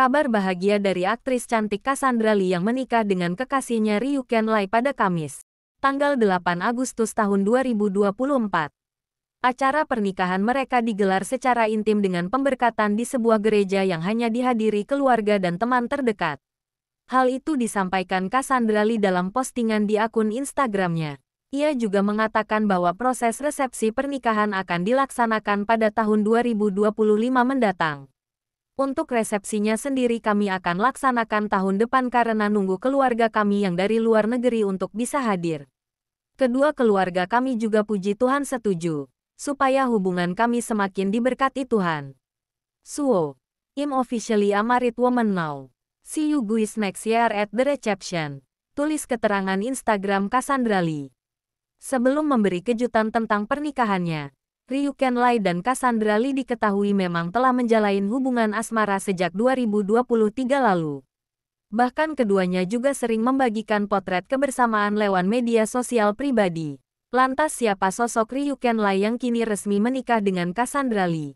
Kabar bahagia dari aktris cantik Cassandra Lee yang menikah dengan kekasihnya Ken Lai pada Kamis, tanggal 8 Agustus tahun 2024. Acara pernikahan mereka digelar secara intim dengan pemberkatan di sebuah gereja yang hanya dihadiri keluarga dan teman terdekat. Hal itu disampaikan Cassandra Lee dalam postingan di akun Instagramnya. Ia juga mengatakan bahwa proses resepsi pernikahan akan dilaksanakan pada tahun 2025 mendatang. Untuk resepsinya sendiri kami akan laksanakan tahun depan karena nunggu keluarga kami yang dari luar negeri untuk bisa hadir. Kedua keluarga kami juga puji Tuhan setuju, supaya hubungan kami semakin diberkati Tuhan. Suo, I'm officially a married woman now. See you guys next year at the reception. Tulis keterangan Instagram Cassandra Lee. Sebelum memberi kejutan tentang pernikahannya, Ryu Lai dan Cassandra Lee diketahui memang telah menjalin hubungan asmara sejak 2023 lalu. Bahkan keduanya juga sering membagikan potret kebersamaan lewat media sosial pribadi. Lantas siapa sosok Ryu Lai yang kini resmi menikah dengan Cassandra Lee?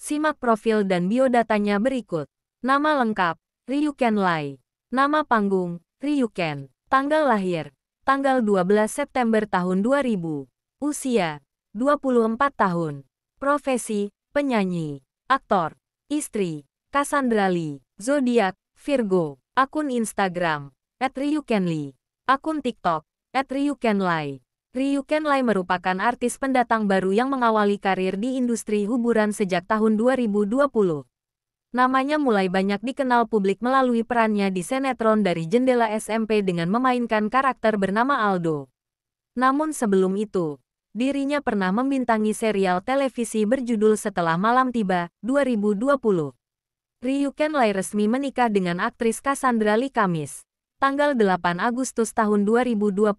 Simak profil dan biodatanya berikut. Nama lengkap, Ryu Lai. Nama panggung, Ken. Tanggal lahir, tanggal 12 September tahun 2000. Usia, 24 tahun. Profesi, penyanyi, aktor, istri, Cassandra Lee, Zodiac, Virgo, akun Instagram, at Ryukenli, akun TikTok, at Ryukenlai. Ryukenlai merupakan artis pendatang baru yang mengawali karir di industri hiburan sejak tahun 2020. Namanya mulai banyak dikenal publik melalui perannya di sinetron dari jendela SMP dengan memainkan karakter bernama Aldo. Namun sebelum itu, dirinya pernah membintangi serial televisi berjudul Setelah Malam Tiba, 2020. Ryuken Lai resmi menikah dengan aktris Cassandra Lee Kamis, tanggal 8 Agustus tahun 2024.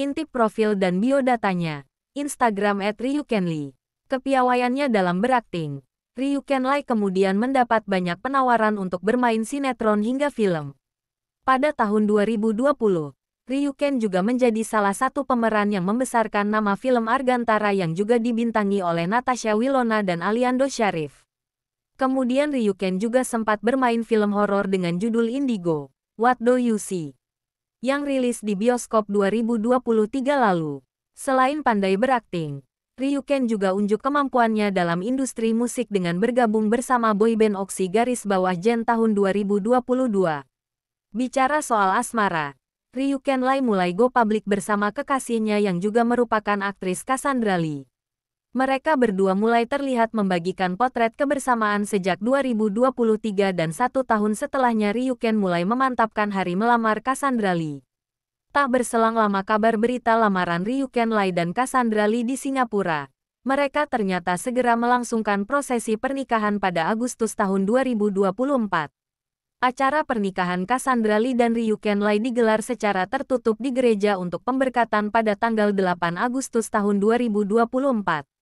Intip profil dan biodatanya, Instagram at Ryuken Lee. Kepiawaiannya dalam berakting, Ryuken Lai kemudian mendapat banyak penawaran untuk bermain sinetron hingga film. Pada tahun 2020, Ken juga menjadi salah satu pemeran yang membesarkan nama film Argantara yang juga dibintangi oleh Natasha Wilona dan Aliando Sharif. Kemudian Ken juga sempat bermain film horor dengan judul Indigo, What Do You See? yang rilis di bioskop 2023 lalu. Selain pandai berakting, Ken juga unjuk kemampuannya dalam industri musik dengan bergabung bersama boyband Oxy garis bawah Gen tahun 2022. Bicara soal asmara, Ryu Lai mulai go public bersama kekasihnya yang juga merupakan aktris Cassandra Lee. Mereka berdua mulai terlihat membagikan potret kebersamaan sejak 2023 dan satu tahun setelahnya Ryuken mulai memantapkan hari melamar Cassandra Lee. Tak berselang lama kabar berita lamaran Ryuken Lai dan Cassandra Lee di Singapura. Mereka ternyata segera melangsungkan prosesi pernikahan pada Agustus tahun 2024. Acara pernikahan Cassandra Lee dan Ryuken Lai digelar secara tertutup di gereja untuk pemberkatan pada tanggal 8 Agustus tahun 2024.